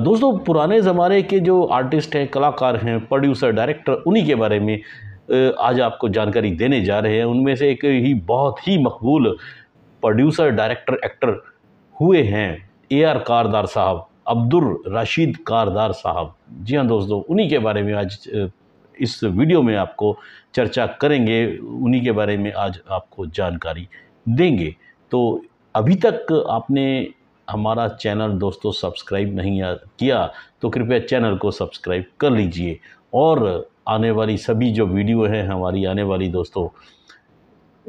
दोस्तों पुराने ज़माने के जो आर्टिस्ट हैं कलाकार हैं प्रोड्यूसर डायरेक्टर उन्हीं के बारे में आज आपको जानकारी देने जा रहे हैं उनमें से एक ही बहुत ही मकबूल प्रोड्यूसर डायरेक्टर एक्टर हुए हैं ए आर कारदार साहब अब्दुल राशिद कारदार साहब जी हाँ दोस्तों उन्हीं के बारे में आज इस वीडियो में आपको चर्चा करेंगे उन्हीं के बारे में आज आपको जानकारी देंगे तो अभी तक आपने हमारा चैनल दोस्तों सब्सक्राइब नहीं किया तो कृपया चैनल को सब्सक्राइब कर लीजिए और आने वाली सभी जो वीडियो हैं हमारी आने वाली दोस्तों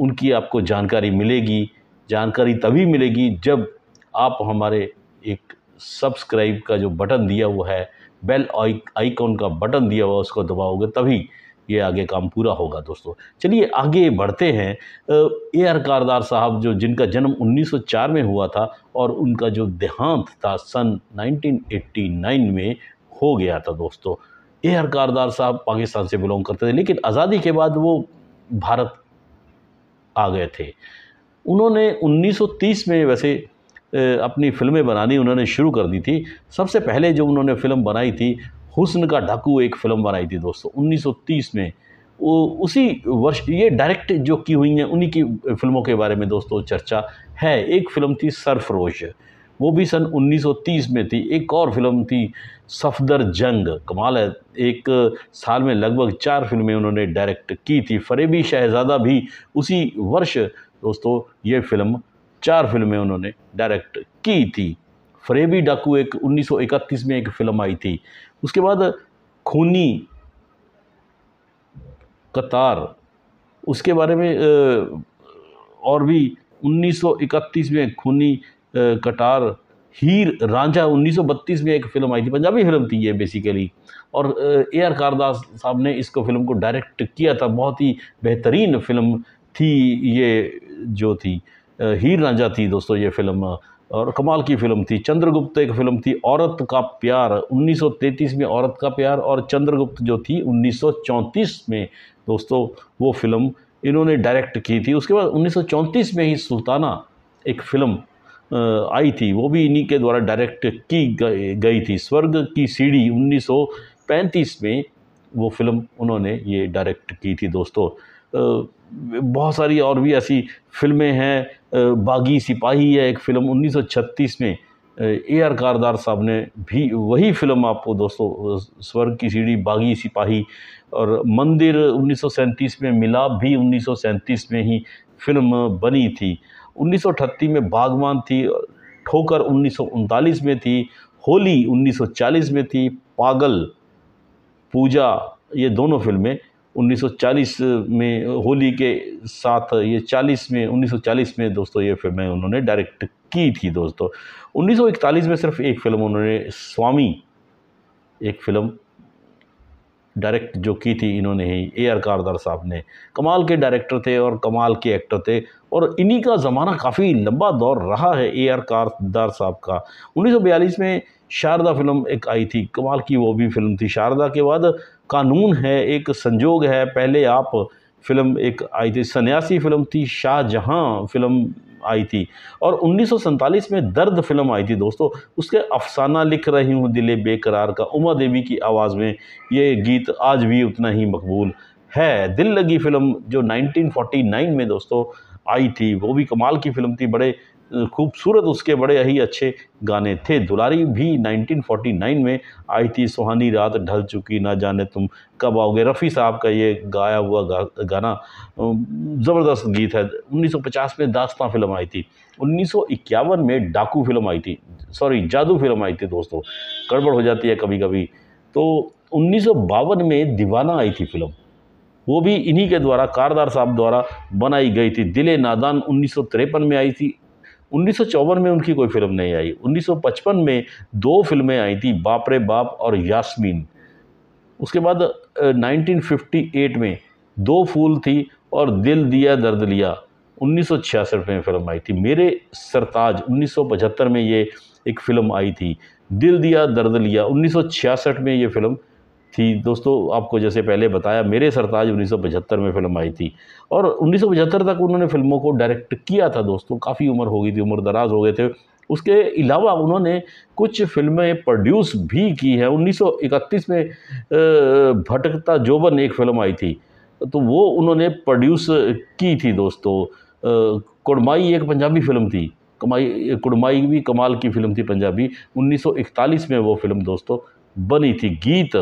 उनकी आपको जानकारी मिलेगी जानकारी तभी मिलेगी जब आप हमारे एक सब्सक्राइब का जो बटन दिया हुआ है बेल आइकॉन का बटन दिया हुआ उसको दबाओगे तभी ये आगे काम पूरा होगा दोस्तों चलिए आगे बढ़ते हैं ए आर कारदार साहब जो जिनका जन्म 1904 में हुआ था और उनका जो देहांत था सन 1989 में हो गया था दोस्तों ए आर कारदार साहब पाकिस्तान से बिलोंग करते थे लेकिन आज़ादी के बाद वो भारत आ गए थे उन्होंने 1930 में वैसे अपनी फिल्में बनानी उन्होंने शुरू कर दी थी सबसे पहले जो उन्होंने फिल्म बनाई थी हुस्न का डाकू एक फ़िल्म बनाई थी दोस्तों 1930 में वो उसी वर्ष ये डायरेक्ट जो की हुई हैं उन्हीं की फ़िल्मों के बारे में दोस्तों चर्चा है एक फ़िल्म थी सरफरोश वो भी सन 1930 में थी एक और फिल्म थी सफदर जंग कमाल है एक साल में लगभग चार फिल्में उन्होंने डायरेक्ट की थी फरेबी शहजादा भी उसी वर्ष दोस्तों ये फिल्म चार फिल्में उन्होंने डायरेक्ट की थी फरेबी डाकू एक 1931 में एक फ़िल्म आई थी उसके बाद खूनी कतार उसके बारे में और भी 1931 में खूनी कटार हीर रांझा 1932 में एक फ़िल्म आई थी पंजाबी फिल्म थी ये बेसिकली और ए आर कारदास साहब ने इसको फिल्म को डायरेक्ट किया था बहुत ही बेहतरीन फिल्म थी ये जो थी हीर रांझा थी दोस्तों ये फिल्म और कमाल की फ़िल्म थी चंद्रगुप्त एक फ़िल्म थी औरत का प्यार 1933 में औरत का प्यार और चंद्रगुप्त जो थी 1934 में दोस्तों वो फ़िल्म इन्होंने डायरेक्ट की थी उसके बाद 1934 में ही सुल्ताना एक फ़िल्म आई थी वो भी इन्हीं के द्वारा डायरेक्ट की गई थी स्वर्ग की सीढ़ी 1935 में वो फ़िल्म उन्होंने ये डायरेक्ट की थी दोस्तों बहुत सारी और भी ऐसी फिल्में हैं बागी सिपाही है एक फ़िल्म 1936 में ए आर कारदार साहब ने भी वही फिल्म आपको दोस्तों स्वर्ग की सीढ़ी बागी सिपाही और मंदिर उन्नीस में मिलाप भी उन्नीस में ही फिल्म बनी थी उन्नीस में बागवान थी ठोकर उन्नीस में थी होली 1940 में थी पागल पूजा ये दोनों फिल्में 1940 में होली के साथ ये 40 में 1940 में दोस्तों ये फिल्में उन्होंने डायरेक्ट की थी दोस्तों 1941 में सिर्फ एक फ़िल्म उन्होंने स्वामी एक फ़िल्म डायरेक्ट जो की थी इन्होंने ही ए आर कारदार साहब ने कमाल के डायरेक्टर थे और कमाल के एक्टर थे और इन्हीं का ज़माना काफ़ी लंबा दौर रहा है ए आर कारदार साहब का 1942 में शारदा फिल्म एक आई थी कमाल की वो भी फिल्म थी शारदा के बाद कानून है एक संजोग है पहले आप फिल्म एक आई थी सन्यासी फिल्म थी शाहजहाँ फिल्म आई थी और उन्नीस में दर्द फिल्म आई थी दोस्तों उसके अफसाना लिख रही हूँ दिले बेकरार का उमा देवी की आवाज़ में ये गीत आज भी उतना ही मकबूल है दिल लगी फिल्म जो 1949 में दोस्तों आई थी वो भी कमाल की फिल्म थी बड़े खूबसूरत उसके बड़े ही अच्छे गाने थे दुलारी भी 1949 में आई थी सुहानी रात ढल चुकी ना जाने तुम कब आओगे रफ़ी साहब का ये गाया हुआ गा, गाना ज़बरदस्त गीत है 1950 में दास्तां फिल्म आई थी 1951 में डाकू फिल्म आई थी सॉरी जादू फिल्म आई थी दोस्तों गड़बड़ हो जाती है कभी कभी तो उन्नीस में दीवाना आई थी फिल्म वो भी इन्हीं के द्वारा कारदार साहब द्वारा बनाई गई थी दिले नादान उन्नीस में आई थी उन्नीस में उनकी कोई फिल्म नहीं आई 1955 में दो फिल्में आई थी बाप रे बाप और यास्मीन उसके बाद 1958 में दो फूल थी और दिल दिया दर्द लिया उन्नीस में फिल्म आई थी मेरे सरताज 1975 में ये एक फ़िल्म आई थी दिल दिया दर्द लिया उन्नीस में ये फ़िल्म थी दोस्तों आपको जैसे पहले बताया मेरे सरताज 1975 में फिल्म आई थी और 1975 तक उन्होंने फिल्मों को डायरेक्ट किया था दोस्तों काफ़ी उम्र हो गई थी उम्र दराज हो गए थे उसके अलावा उन्होंने कुछ फिल्में प्रोड्यूस भी की हैं 1931 में भटकता जोबन एक फिल्म आई थी तो वो उन्होंने प्रोड्यूस की थी दोस्तों कुड़माई एक पंजाबी फिल्म थी कमाई कुड़माई भी कमाल की फिल्म थी पंजाबी 1941 में वो फिल्म दोस्तों बनी थी गीत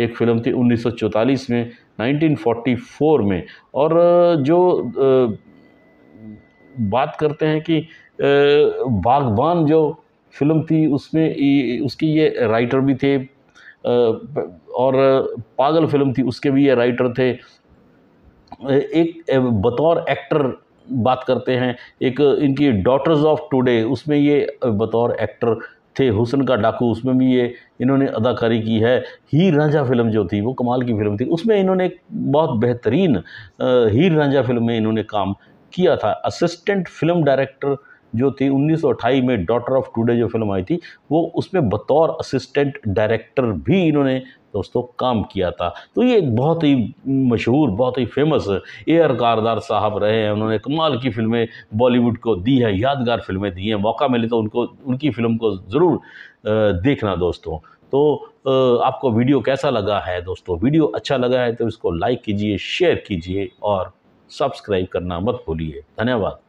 एक फ़िल्म थी 1944 में 1944 में और जो बात करते हैं कि बागबान जो फिल्म थी उसमें उसकी ये राइटर भी थे और पागल फिल्म थी उसके भी ये राइटर थे एक बतौर एक्टर बात करते हैं एक इनकी डॉटर्स ऑफ टुडे उसमें ये बतौर एक्टर थे हुसन का डाकू उसमें भी ये इन्होंने अदाकारी की है हीर रांझा फिल्म जो थी वो कमाल की फिल्म थी उसमें इन्होंने एक बहुत बेहतरीन हीर रांझा फिल्म में इन्होंने काम किया था असिस्टेंट फिल्म डायरेक्टर जो थी उन्नीस में डॉटर ऑफ टुडे जो फिल्म आई थी वो उसमें बतौर असिस्टेंट डायरेक्टर भी इन्होंने दोस्तों काम किया था तो ये एक बहुत ही मशहूर बहुत ही फेमस एयर कारदार साहब रहे हैं उन्होंने कमाल की फ़िल्में बॉलीवुड को दी हैं यादगार फ़िल्में दी हैं मौका मिले तो उनको उनकी फ़िल्म को ज़रूर देखना दोस्तों तो आपको वीडियो कैसा लगा है दोस्तों वीडियो अच्छा लगा है तो इसको लाइक कीजिए शेयर कीजिए और सब्सक्राइब करना मत भूलिए धन्यवाद